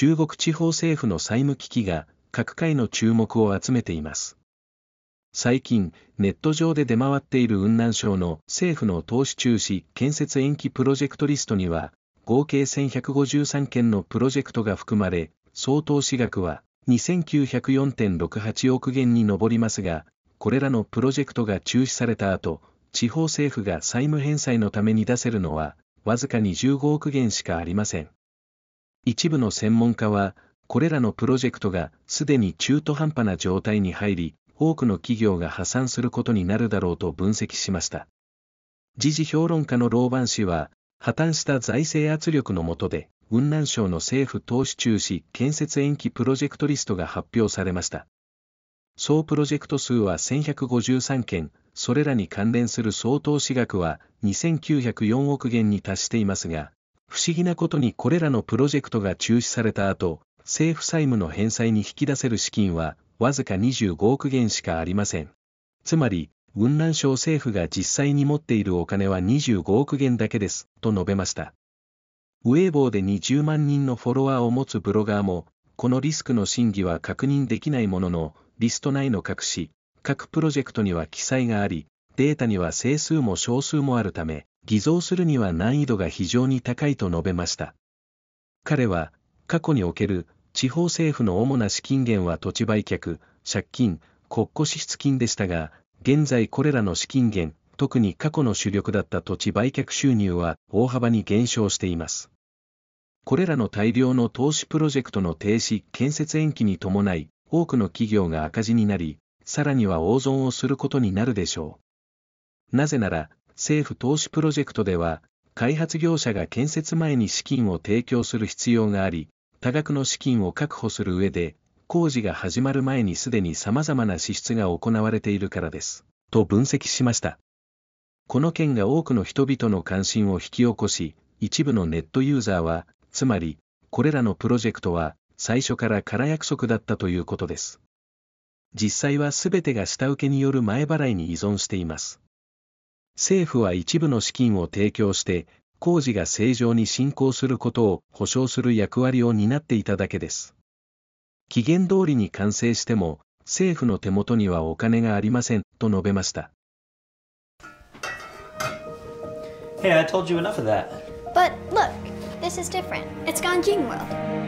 中国地方政府の債務危機が各界の注目を集めています。最近、ネット上で出回っている雲南省の政府の投資中止建設延期プロジェクトリストには、合計1153件のプロジェクトが含まれ、総投資額は2904.68億元に上りますが、これらのプロジェクトが中止された後、地方政府が債務返済のために出せるのは、わずかに15億元しかありません。一部の専門家は、これらのプロジェクトがすでに中途半端な状態に入り、多くの企業が破産することになるだろうと分析しました。時事評論家のローバン氏は、破綻した財政圧力の下で、雲南省の政府投資中止建設延期プロジェクトリストが発表されました。総プロジェクト数は1153件、それらに関連する総投資額は2904億元に達していますが、不思議なことにこれらのプロジェクトが中止された後、政府債務の返済に引き出せる資金は、わずか25億元しかありません。つまり、雲南省政府が実際に持っているお金は25億元だけです、と述べました。ウェイボーで20万人のフォロワーを持つブロガーも、このリスクの真偽は確認できないものの、リスト内の隠し、各プロジェクトには記載があり、データには整数も小数もあるため、偽造するには難易度が非常に高いと述べました。彼は、過去における地方政府の主な資金源は土地売却、借金、国庫支出金でしたが、現在これらの資金源、特に過去の主力だった土地売却収入は大幅に減少しています。これらの大量の投資プロジェクトの停止、建設延期に伴い、多くの企業が赤字になり、さらには大損をすることになるでしょう。なぜなら、政府投資プロジェクトでは、開発業者が建設前に資金を提供する必要があり、多額の資金を確保する上で、工事が始まる前にすでに様々な支出が行われているからです。と分析しました。この件が多くの人々の関心を引き起こし、一部のネットユーザーは、つまり、これらのプロジェクトは、最初から空約束だったということです。実際は全てが下請けによる前払いに依存しています。政府は一部の資金を提供して、工事が正常に進行することを保証する役割を担っていただけです。期限通りに完成しても、政府の手元にはお金がありません、と述べました。Hey, I told you enough of that. But look, this is different. It's Ganjin World.